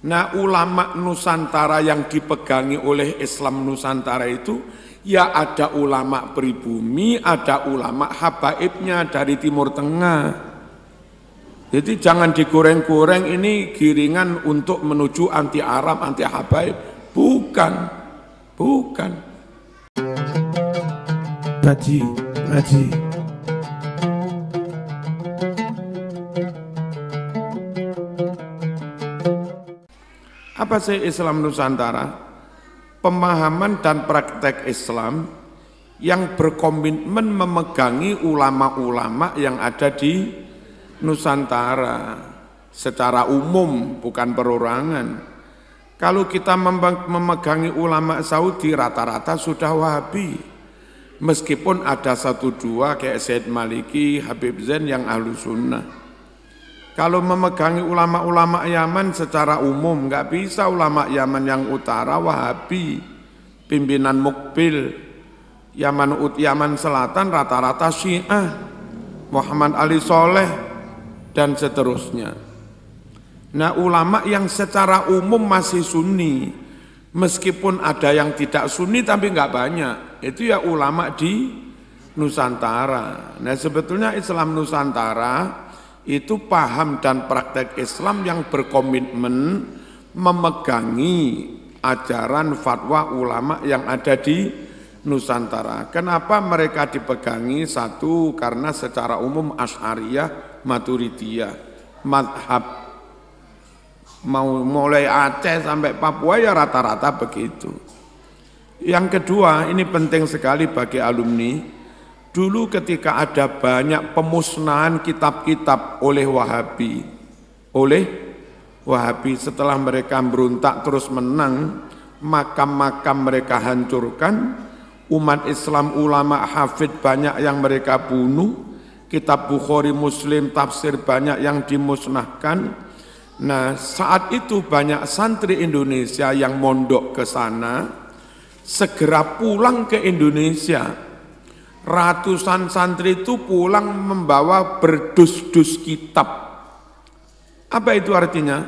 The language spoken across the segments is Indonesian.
Nah ulama Nusantara yang dipegangi oleh Islam Nusantara itu ya ada ulama pribumi, ada ulama habaibnya dari Timur Tengah. Jadi jangan digoreng-goreng ini giringan untuk menuju anti Arab, anti habaib. Bukan, bukan. Ngaji, ngaji. apa sih Islam Nusantara? Pemahaman dan praktek Islam yang berkomitmen memegangi ulama-ulama yang ada di Nusantara secara umum bukan perorangan. Kalau kita memegangi ulama Saudi rata-rata sudah Wahabi. Meskipun ada satu dua kayak Said Maliki, Habib Zain yang ahlu sunnah. Kalau memegangi ulama-ulama Yaman secara umum, nggak bisa ulama Yaman yang utara Wahabi, pimpinan Mukbil, Yaman Ut Yaman Selatan rata-rata Syiah, Muhammad Ali Soleh dan seterusnya. Nah ulama yang secara umum masih Sunni, meskipun ada yang tidak Sunni tapi nggak banyak, itu ya ulama di Nusantara. Nah sebetulnya Islam Nusantara itu paham dan praktek Islam yang berkomitmen memegangi ajaran fatwa ulama yang ada di Nusantara. Kenapa mereka dipegangi? Satu, karena secara umum Ash'ariyah, Maturidiyah, madhab. Mau mulai Aceh sampai Papua ya rata-rata begitu. Yang kedua, ini penting sekali bagi alumni, Dulu ketika ada banyak pemusnahan kitab-kitab oleh Wahabi, oleh Wahabi setelah mereka berontak terus menang, makam-makam mereka hancurkan, umat Islam ulama hafid banyak yang mereka bunuh, kitab Bukhari Muslim tafsir banyak yang dimusnahkan. Nah, saat itu banyak santri Indonesia yang mondok ke sana segera pulang ke Indonesia ratusan santri itu pulang membawa berdus-dus kitab. Apa itu artinya?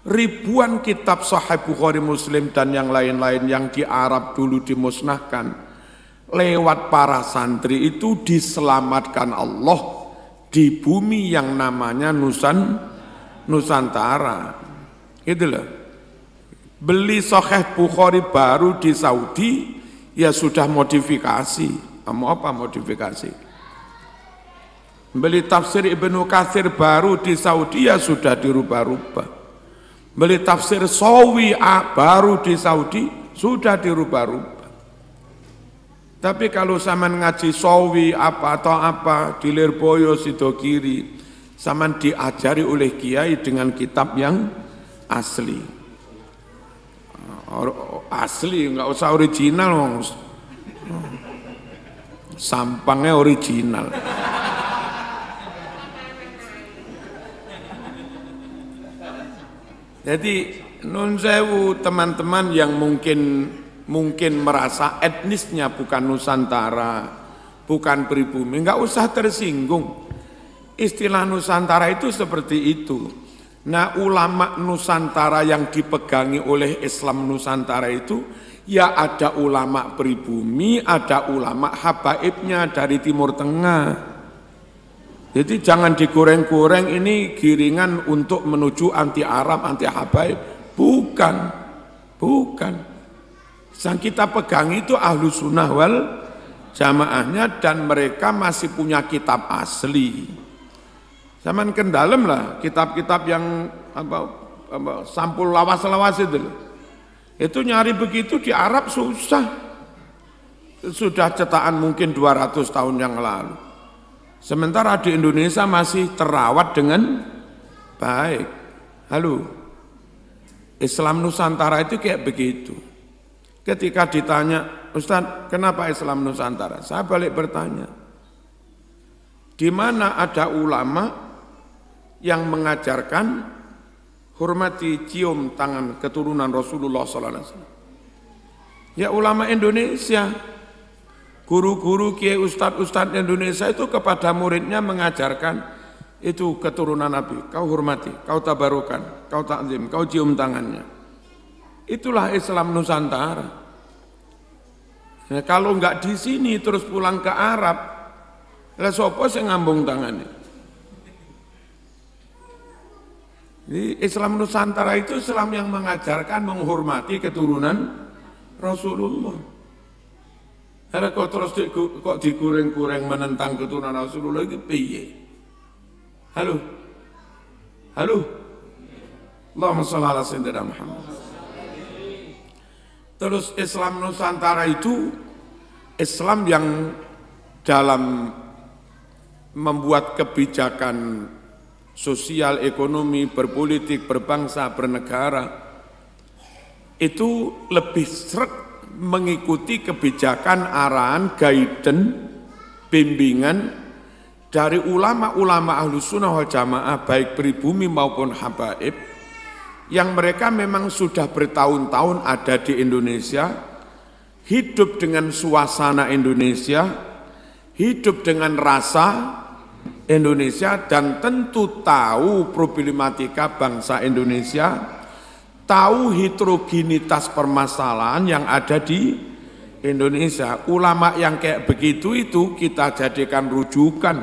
Ribuan kitab Sahih Bukhari Muslim dan yang lain-lain yang di Arab dulu dimusnahkan lewat para santri itu diselamatkan Allah di bumi yang namanya Nusan Nusantara. Gitu loh. Beli Sahih Bukhari baru di Saudi ya sudah modifikasi Mau apa modifikasi? Beli tafsir Ibnu Katsir baru di Saudi ya sudah dirubah-rubah. Beli tafsir Sawi baru di Saudi sudah dirubah-rubah. Tapi kalau saman ngaji Sawi apa atau apa di Lirboyo sido kiri, saman diajari oleh kiai dengan kitab yang asli. Asli nggak usah original, sampangnya original jadi nun sewu teman-teman yang mungkin mungkin merasa etnisnya bukan Nusantara bukan pribumi nggak usah tersinggung istilah Nusantara itu seperti itu Nah ulama Nusantara yang dipegangi oleh Islam Nusantara itu ya ada ulama pribumi, ada ulama habaibnya dari Timur Tengah. Jadi jangan digoreng-goreng ini giringan untuk menuju anti Arab, anti habaib. Bukan, bukan. Sang kita pegang itu ahlu sunnah wal jamaahnya dan mereka masih punya kitab asli. Zaman ke lah kitab-kitab yang apa, apa sampul lawas-lawas itu. Itu nyari begitu di Arab susah. Sudah cetakan mungkin 200 tahun yang lalu. Sementara di Indonesia masih terawat dengan baik. Halo. Islam Nusantara itu kayak begitu. Ketika ditanya, Ustaz, kenapa Islam Nusantara? Saya balik bertanya, di mana ada ulama yang mengajarkan hormati cium tangan keturunan Rasulullah SAW. Ya ulama Indonesia, guru-guru kiai ustad-ustad Indonesia itu kepada muridnya mengajarkan itu keturunan Nabi. Kau hormati, kau tabarukan, kau takzim, kau cium tangannya. Itulah Islam Nusantara. Nah, kalau enggak di sini terus pulang ke Arab, lah sopo sing ngambung tangannya. Jadi Islam Nusantara itu Islam yang mengajarkan menghormati keturunan Rasulullah. Karena kok terus di, kok dikureng-kureng menentang keturunan Rasulullah itu piye? Halo? Halo? Allahumma sholli ala sayyidina Muhammad. Terus Islam Nusantara itu Islam yang dalam membuat kebijakan sosial, ekonomi, berpolitik, berbangsa, bernegara itu lebih serak mengikuti kebijakan arahan guidance bimbingan dari ulama-ulama ahlu sunnah wal jamaah baik pribumi maupun habaib yang mereka memang sudah bertahun-tahun ada di Indonesia hidup dengan suasana Indonesia hidup dengan rasa Indonesia dan tentu tahu problematika bangsa Indonesia, tahu heterogenitas permasalahan yang ada di Indonesia. Ulama yang kayak begitu itu kita jadikan rujukan,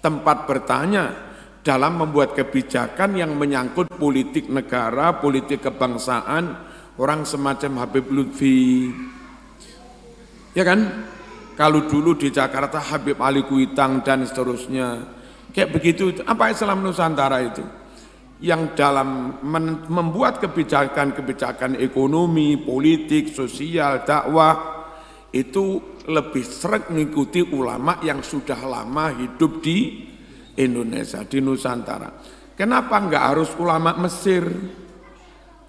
tempat bertanya dalam membuat kebijakan yang menyangkut politik negara, politik kebangsaan, orang semacam Habib Lutfi. Ya kan? Kalau dulu di Jakarta Habib Ali Kuitang dan seterusnya. Kayak begitu, apa Islam Nusantara itu? Yang dalam membuat kebijakan-kebijakan ekonomi, politik, sosial, dakwah, itu lebih sering mengikuti ulama yang sudah lama hidup di Indonesia, di Nusantara. Kenapa enggak harus ulama Mesir?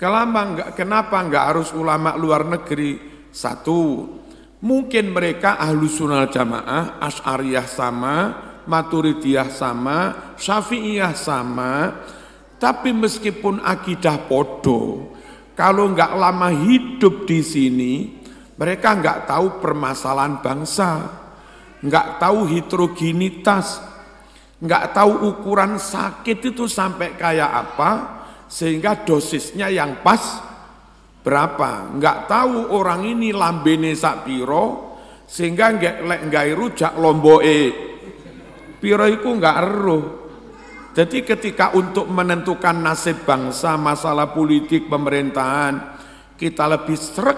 Kenapa enggak, kenapa enggak harus ulama luar negeri? Satu, Mungkin mereka ahlu sunnah jamaah, as'ariyah sama, maturidiyah sama, syafi'iyah sama, tapi meskipun akidah podo, kalau nggak lama hidup di sini, mereka nggak tahu permasalahan bangsa, nggak tahu heterogenitas, nggak tahu ukuran sakit itu sampai kayak apa, sehingga dosisnya yang pas berapa nggak tahu orang ini lambene sak piro sehingga nggak lek nggak rujak lomboe piro iku nggak eruh jadi ketika untuk menentukan nasib bangsa, masalah politik, pemerintahan, kita lebih serak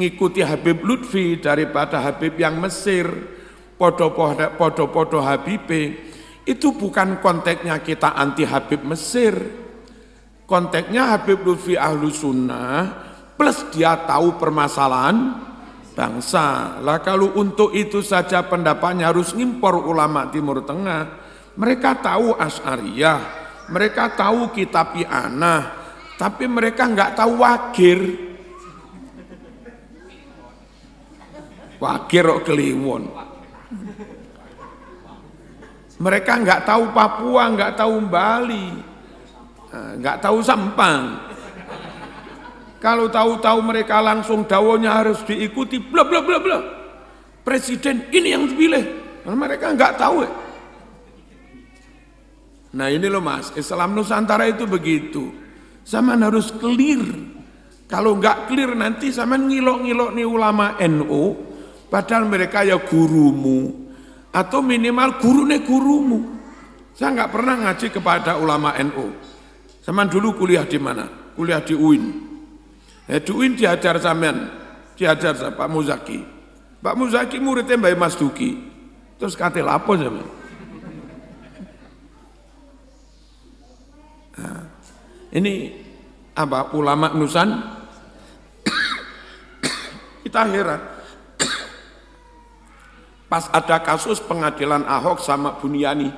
ngikuti Habib Lutfi daripada Habib yang Mesir, podo-podo Habibe. Itu bukan konteksnya kita anti Habib Mesir, konteknya Habib Lutfi ahlu sunnah plus dia tahu permasalahan bangsa. Lah kalau untuk itu saja pendapatnya harus ngimpor ulama Timur Tengah. Mereka tahu asyariah mereka tahu kitab I'anah, tapi mereka nggak tahu wakir. Wakir kok keliwon. Mereka nggak tahu Papua, nggak tahu Bali. Eh, nggak tahu sampang. Kalau tahu-tahu mereka langsung dawonya harus diikuti, bla bla bla bla. Presiden ini yang dipilih. Nah, mereka nggak tahu. Ya. Nah ini loh mas, Islam Nusantara itu begitu. Zaman harus clear. Kalau nggak clear nanti zaman ngilok-ngilok nih ulama NU, NO, padahal mereka ya gurumu atau minimal gurune gurumu. Saya nggak pernah ngaji kepada ulama NU. NO. Sama dulu kuliah di mana? Kuliah di UIN. Ya, di UIN diajar sampean, diajar sama Pak Muzaki. Pak Muzaki muridnya Mbak Mas Duki. Terus kate lapo sampean. Nah, ini apa ulama Nusan kita heran pas ada kasus pengadilan Ahok sama Buniani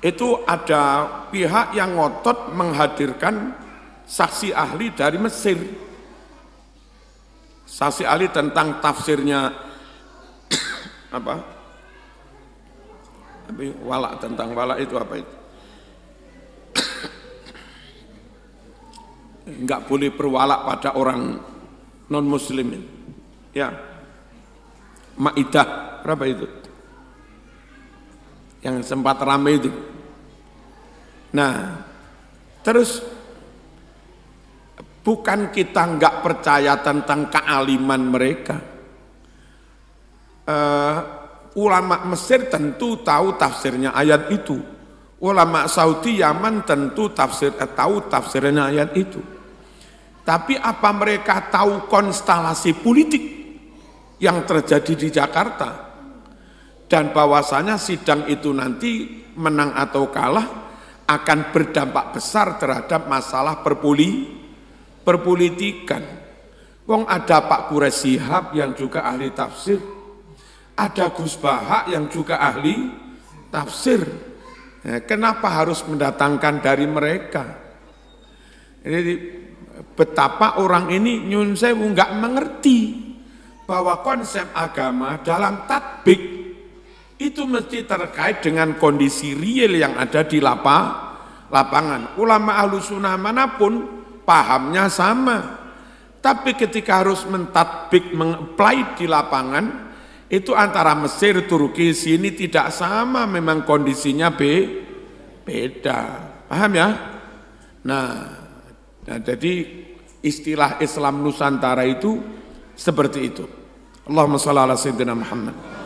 itu ada pihak yang ngotot menghadirkan saksi ahli dari Mesir. Saksi ahli tentang tafsirnya apa? Tapi ya? walak tentang wala itu apa itu? Enggak boleh berwalak pada orang non muslimin. Ya. Maidah berapa itu? yang sempat ramai itu. Nah, terus bukan kita nggak percaya tentang kealiman mereka. Uh, ulama Mesir tentu tahu tafsirnya ayat itu. Ulama Saudi Yaman tentu tafsir eh, tahu tafsirnya ayat itu. Tapi apa mereka tahu konstelasi politik yang terjadi di Jakarta? dan bahwasanya sidang itu nanti menang atau kalah akan berdampak besar terhadap masalah perpuli perpolitikan. Wong ada Pak Kuresihab yang juga ahli tafsir, ada Gus Baha yang juga ahli tafsir. Ya, kenapa harus mendatangkan dari mereka? Jadi betapa orang ini nyun saya nggak mengerti bahwa konsep agama dalam tatbik itu mesti terkait dengan kondisi real yang ada di lapa, lapangan. Ulama ahlu sunnah manapun pahamnya sama. Tapi ketika harus mentadbik, mengapply di lapangan, itu antara Mesir, Turki, sini tidak sama memang kondisinya be, beda. Paham ya? Nah, nah, jadi istilah Islam Nusantara itu seperti itu. Allahumma salli ala sayyidina Muhammad.